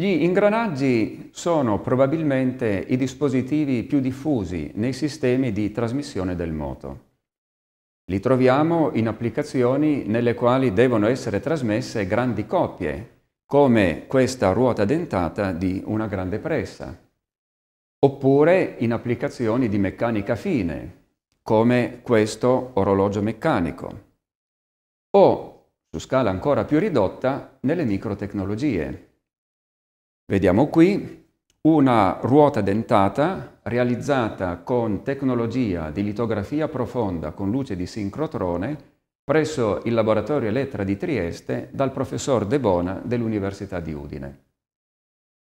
Gli ingranaggi sono probabilmente i dispositivi più diffusi nei sistemi di trasmissione del moto. Li troviamo in applicazioni nelle quali devono essere trasmesse grandi coppie, come questa ruota dentata di una grande pressa, oppure in applicazioni di meccanica fine, come questo orologio meccanico, o, su scala ancora più ridotta, nelle microtecnologie Vediamo qui una ruota dentata realizzata con tecnologia di litografia profonda con luce di sincrotrone presso il laboratorio Elettra di Trieste dal professor De Bona dell'Università di Udine.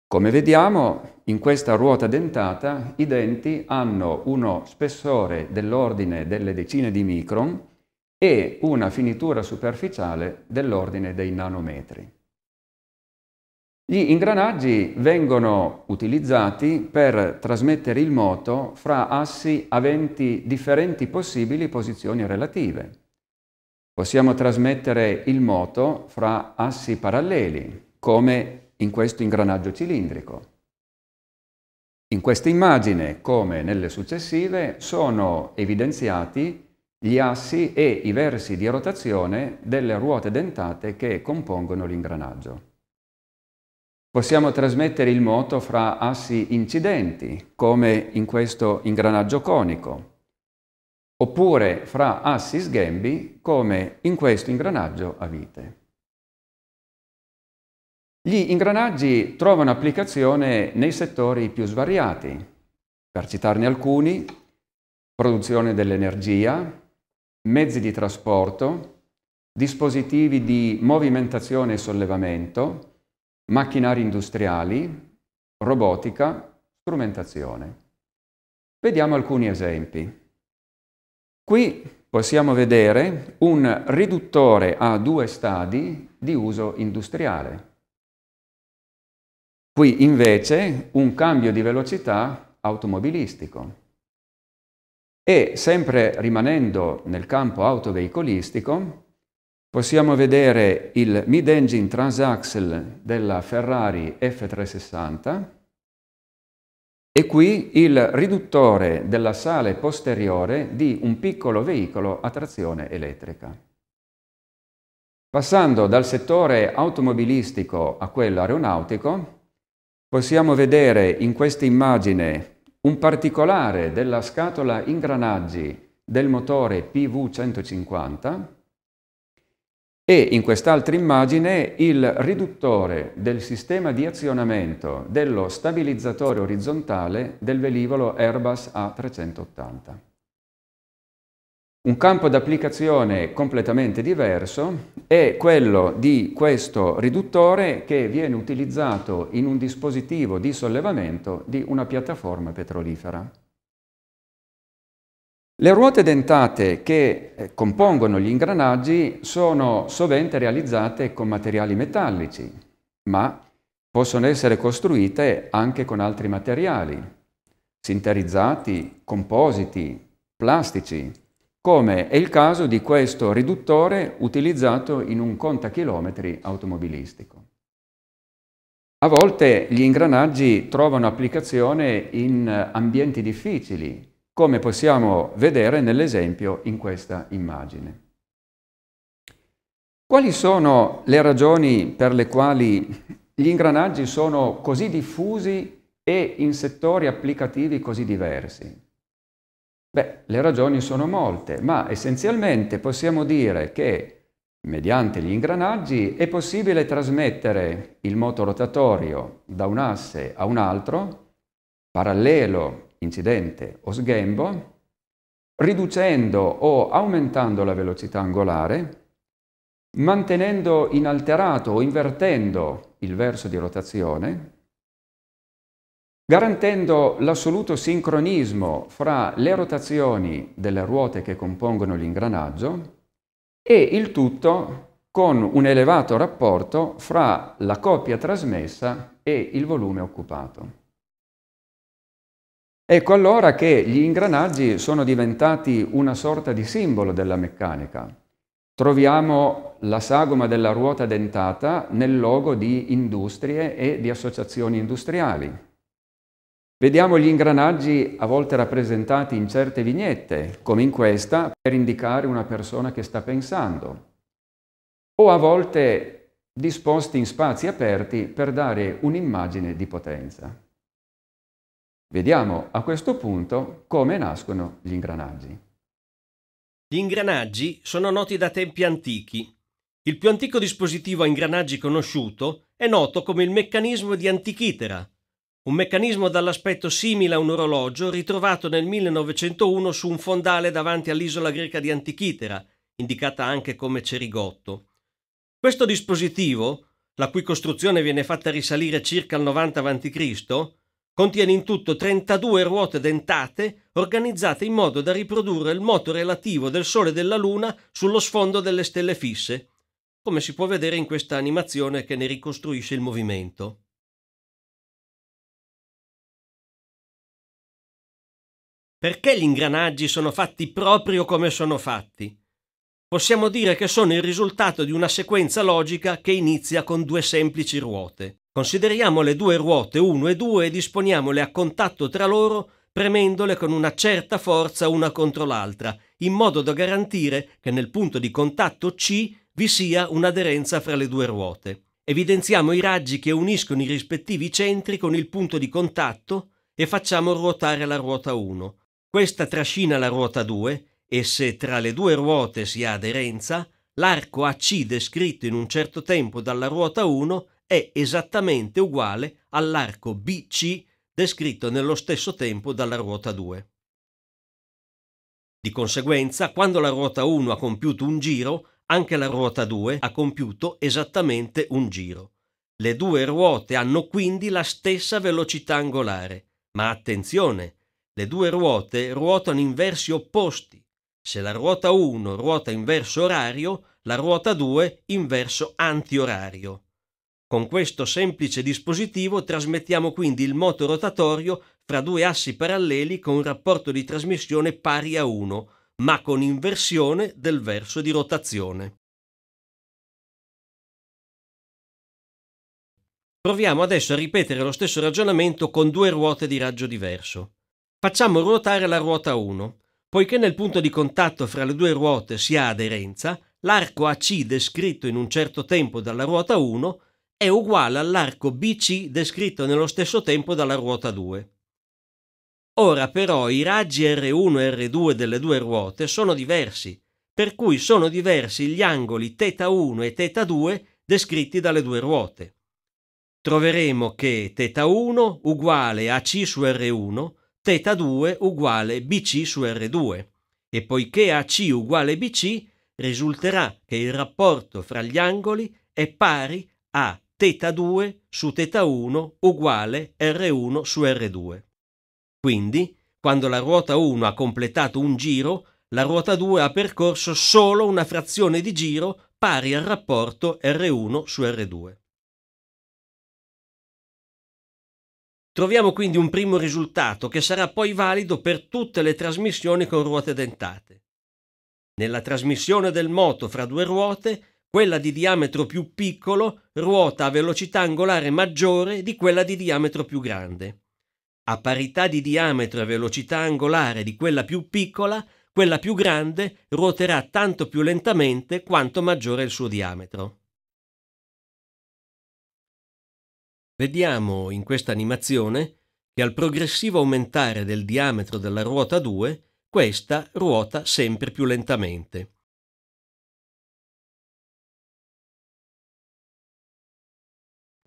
Come vediamo, in questa ruota dentata i denti hanno uno spessore dell'ordine delle decine di micron e una finitura superficiale dell'ordine dei nanometri. Gli ingranaggi vengono utilizzati per trasmettere il moto fra assi aventi differenti possibili posizioni relative. Possiamo trasmettere il moto fra assi paralleli, come in questo ingranaggio cilindrico. In questa immagine, come nelle successive, sono evidenziati gli assi e i versi di rotazione delle ruote dentate che compongono l'ingranaggio. Possiamo trasmettere il moto fra assi incidenti, come in questo ingranaggio conico, oppure fra assi sghembi, come in questo ingranaggio a vite. Gli ingranaggi trovano applicazione nei settori più svariati, per citarne alcuni, produzione dell'energia, mezzi di trasporto, dispositivi di movimentazione e sollevamento, macchinari industriali, robotica, strumentazione. Vediamo alcuni esempi. Qui possiamo vedere un riduttore a due stadi di uso industriale. Qui invece un cambio di velocità automobilistico. E sempre rimanendo nel campo autoveicolistico, possiamo vedere il mid-engine transaxle della Ferrari F360 e qui il riduttore della sale posteriore di un piccolo veicolo a trazione elettrica. Passando dal settore automobilistico a quello aeronautico, possiamo vedere in questa immagine un particolare della scatola ingranaggi del motore PV150 e in quest'altra immagine il riduttore del sistema di azionamento dello stabilizzatore orizzontale del velivolo Airbus A380. Un campo d'applicazione completamente diverso è quello di questo riduttore che viene utilizzato in un dispositivo di sollevamento di una piattaforma petrolifera. Le ruote dentate che eh, compongono gli ingranaggi sono sovente realizzate con materiali metallici, ma possono essere costruite anche con altri materiali, sinterizzati, compositi, plastici, come è il caso di questo riduttore utilizzato in un contachilometri automobilistico. A volte gli ingranaggi trovano applicazione in eh, ambienti difficili, come possiamo vedere nell'esempio in questa immagine. Quali sono le ragioni per le quali gli ingranaggi sono così diffusi e in settori applicativi così diversi? Beh, le ragioni sono molte, ma essenzialmente possiamo dire che mediante gli ingranaggi è possibile trasmettere il moto rotatorio da un asse a un altro, parallelo incidente o sghembo, riducendo o aumentando la velocità angolare, mantenendo inalterato o invertendo il verso di rotazione, garantendo l'assoluto sincronismo fra le rotazioni delle ruote che compongono l'ingranaggio e il tutto con un elevato rapporto fra la coppia trasmessa e il volume occupato. Ecco allora che gli ingranaggi sono diventati una sorta di simbolo della meccanica. Troviamo la sagoma della ruota dentata nel logo di industrie e di associazioni industriali. Vediamo gli ingranaggi a volte rappresentati in certe vignette, come in questa, per indicare una persona che sta pensando, o a volte disposti in spazi aperti per dare un'immagine di potenza. Vediamo a questo punto come nascono gli ingranaggi. Gli ingranaggi sono noti da tempi antichi. Il più antico dispositivo a ingranaggi conosciuto è noto come il meccanismo di Antichitera, un meccanismo dall'aspetto simile a un orologio ritrovato nel 1901 su un fondale davanti all'isola greca di Antichitera, indicata anche come Cerigotto. Questo dispositivo, la cui costruzione viene fatta risalire circa al 90 a.C., Contiene in tutto 32 ruote dentate organizzate in modo da riprodurre il moto relativo del Sole e della Luna sullo sfondo delle stelle fisse, come si può vedere in questa animazione che ne ricostruisce il movimento. Perché gli ingranaggi sono fatti proprio come sono fatti? Possiamo dire che sono il risultato di una sequenza logica che inizia con due semplici ruote. Consideriamo le due ruote 1 e 2 e disponiamole a contatto tra loro premendole con una certa forza una contro l'altra, in modo da garantire che nel punto di contatto C vi sia un'aderenza fra le due ruote. Evidenziamo i raggi che uniscono i rispettivi centri con il punto di contatto e facciamo ruotare la ruota 1. Questa trascina la ruota 2 e se tra le due ruote si ha aderenza, l'arco AC descritto in un certo tempo dalla ruota 1 è esattamente uguale all'arco BC descritto nello stesso tempo dalla ruota 2. Di conseguenza, quando la ruota 1 ha compiuto un giro, anche la ruota 2 ha compiuto esattamente un giro. Le due ruote hanno quindi la stessa velocità angolare, ma attenzione, le due ruote ruotano in versi opposti. Se la ruota 1 ruota in verso orario, la ruota 2 in verso antiorario. Con questo semplice dispositivo trasmettiamo quindi il moto rotatorio fra due assi paralleli con un rapporto di trasmissione pari a 1, ma con inversione del verso di rotazione. Proviamo adesso a ripetere lo stesso ragionamento con due ruote di raggio diverso. Facciamo ruotare la ruota 1. Poiché nel punto di contatto fra le due ruote si ha aderenza, l'arco AC descritto in un certo tempo dalla ruota 1 è uguale all'arco BC descritto nello stesso tempo dalla ruota 2. Ora però i raggi R1 e R2 delle due ruote sono diversi, per cui sono diversi gli angoli θ1 e θ2 descritti dalle due ruote. Troveremo che θ1 uguale AC su R1, θ2 uguale BC su R2 e poiché AC uguale BC risulterà che il rapporto fra gli angoli è pari a θ 2 su θ 1 uguale R1 su R2. Quindi, quando la ruota 1 ha completato un giro, la ruota 2 ha percorso solo una frazione di giro pari al rapporto R1 su R2. Troviamo quindi un primo risultato che sarà poi valido per tutte le trasmissioni con ruote dentate. Nella trasmissione del moto fra due ruote quella di diametro più piccolo ruota a velocità angolare maggiore di quella di diametro più grande. A parità di diametro e velocità angolare di quella più piccola, quella più grande ruoterà tanto più lentamente quanto maggiore è il suo diametro. Vediamo in questa animazione che al progressivo aumentare del diametro della ruota 2, questa ruota sempre più lentamente.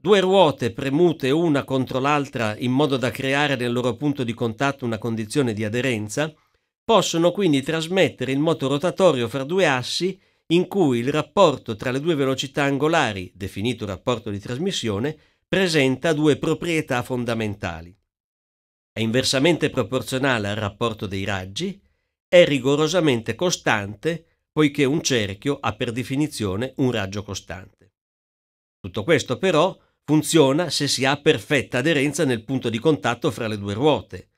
Due ruote premute una contro l'altra in modo da creare nel loro punto di contatto una condizione di aderenza, possono quindi trasmettere il moto rotatorio fra due assi in cui il rapporto tra le due velocità angolari, definito rapporto di trasmissione, presenta due proprietà fondamentali. È inversamente proporzionale al rapporto dei raggi, è rigorosamente costante poiché un cerchio ha per definizione un raggio costante. Tutto questo però Funziona se si ha perfetta aderenza nel punto di contatto fra le due ruote,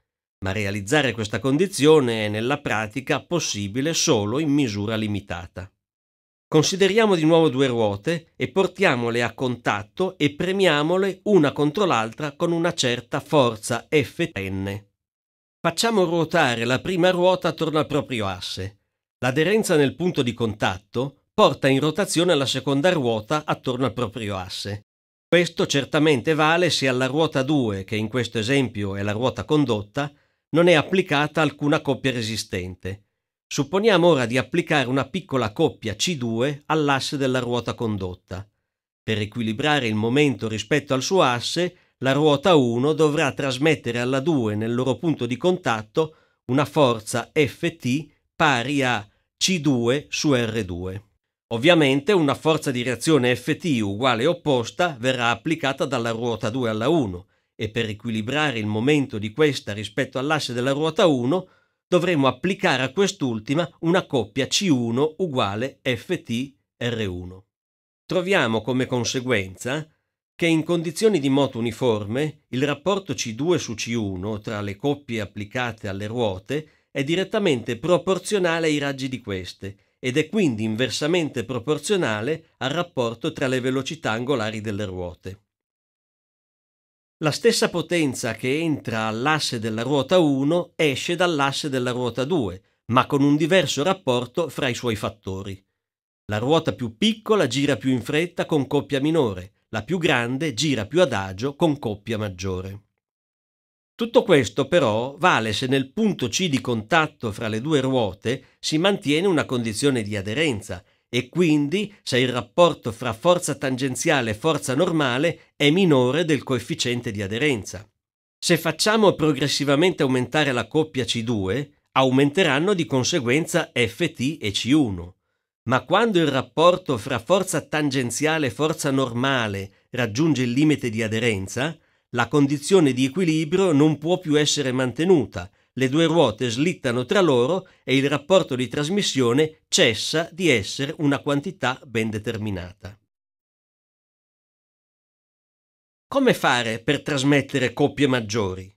ma realizzare questa condizione è nella pratica possibile solo in misura limitata. Consideriamo di nuovo due ruote e portiamole a contatto e premiamole una contro l'altra con una certa forza Fn. Facciamo ruotare la prima ruota attorno al proprio asse. L'aderenza nel punto di contatto porta in rotazione la seconda ruota attorno al proprio asse questo certamente vale se alla ruota 2, che in questo esempio è la ruota condotta, non è applicata alcuna coppia resistente. Supponiamo ora di applicare una piccola coppia C2 all'asse della ruota condotta. Per equilibrare il momento rispetto al suo asse, la ruota 1 dovrà trasmettere alla 2 nel loro punto di contatto una forza Ft pari a C2 su R2. Ovviamente una forza di reazione Ft uguale opposta verrà applicata dalla ruota 2 alla 1 e per equilibrare il momento di questa rispetto all'asse della ruota 1 dovremo applicare a quest'ultima una coppia C1 uguale Ft R1. Troviamo come conseguenza che in condizioni di moto uniforme il rapporto C2 su C1 tra le coppie applicate alle ruote è direttamente proporzionale ai raggi di queste ed è quindi inversamente proporzionale al rapporto tra le velocità angolari delle ruote. La stessa potenza che entra all'asse della ruota 1 esce dall'asse della ruota 2, ma con un diverso rapporto fra i suoi fattori. La ruota più piccola gira più in fretta con coppia minore, la più grande gira più adagio con coppia maggiore. Tutto questo però vale se nel punto C di contatto fra le due ruote si mantiene una condizione di aderenza e quindi se il rapporto fra forza tangenziale e forza normale è minore del coefficiente di aderenza. Se facciamo progressivamente aumentare la coppia C2, aumenteranno di conseguenza Ft e C1. Ma quando il rapporto fra forza tangenziale e forza normale raggiunge il limite di aderenza, la condizione di equilibrio non può più essere mantenuta, le due ruote slittano tra loro e il rapporto di trasmissione cessa di essere una quantità ben determinata. Come fare per trasmettere coppie maggiori?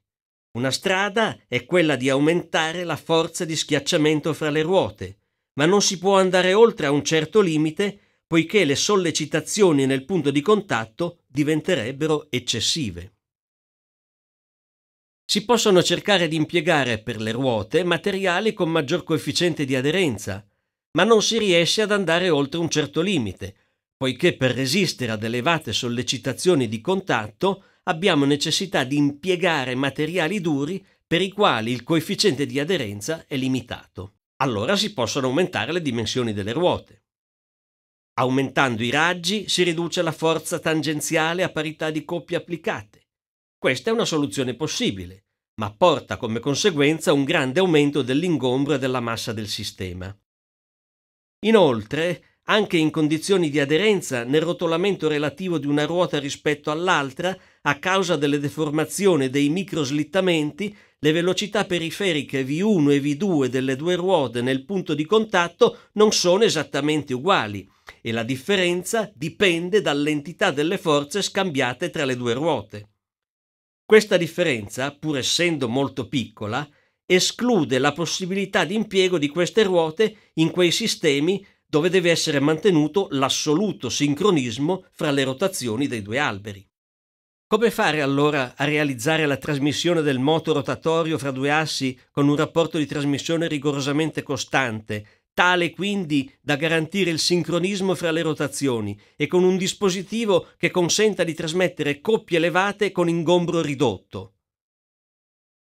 Una strada è quella di aumentare la forza di schiacciamento fra le ruote, ma non si può andare oltre a un certo limite poiché le sollecitazioni nel punto di contatto diventerebbero eccessive. Si possono cercare di impiegare per le ruote materiali con maggior coefficiente di aderenza, ma non si riesce ad andare oltre un certo limite, poiché per resistere ad elevate sollecitazioni di contatto abbiamo necessità di impiegare materiali duri per i quali il coefficiente di aderenza è limitato. Allora si possono aumentare le dimensioni delle ruote. Aumentando i raggi si riduce la forza tangenziale a parità di coppie applicate. Questa è una soluzione possibile, ma porta come conseguenza un grande aumento dell'ingombro e della massa del sistema. Inoltre, anche in condizioni di aderenza nel rotolamento relativo di una ruota rispetto all'altra, a causa delle deformazioni e dei microslittamenti, le velocità periferiche V1 e V2 delle due ruote nel punto di contatto non sono esattamente uguali e la differenza dipende dall'entità delle forze scambiate tra le due ruote. Questa differenza, pur essendo molto piccola, esclude la possibilità di impiego di queste ruote in quei sistemi dove deve essere mantenuto l'assoluto sincronismo fra le rotazioni dei due alberi. Come fare allora a realizzare la trasmissione del moto rotatorio fra due assi con un rapporto di trasmissione rigorosamente costante tale quindi da garantire il sincronismo fra le rotazioni e con un dispositivo che consenta di trasmettere coppie elevate con ingombro ridotto.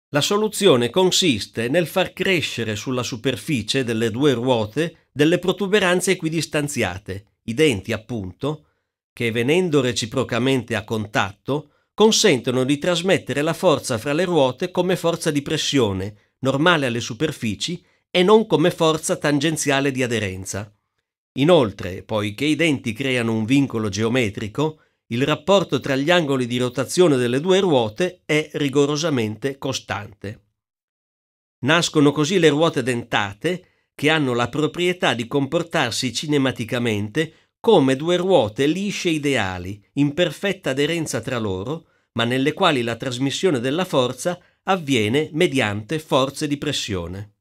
La soluzione consiste nel far crescere sulla superficie delle due ruote delle protuberanze equidistanziate, identi appunto, che venendo reciprocamente a contatto consentono di trasmettere la forza fra le ruote come forza di pressione, normale alle superfici e non come forza tangenziale di aderenza. Inoltre, poiché i denti creano un vincolo geometrico, il rapporto tra gli angoli di rotazione delle due ruote è rigorosamente costante. Nascono così le ruote dentate, che hanno la proprietà di comportarsi cinematicamente come due ruote lisce ideali, in perfetta aderenza tra loro, ma nelle quali la trasmissione della forza avviene mediante forze di pressione.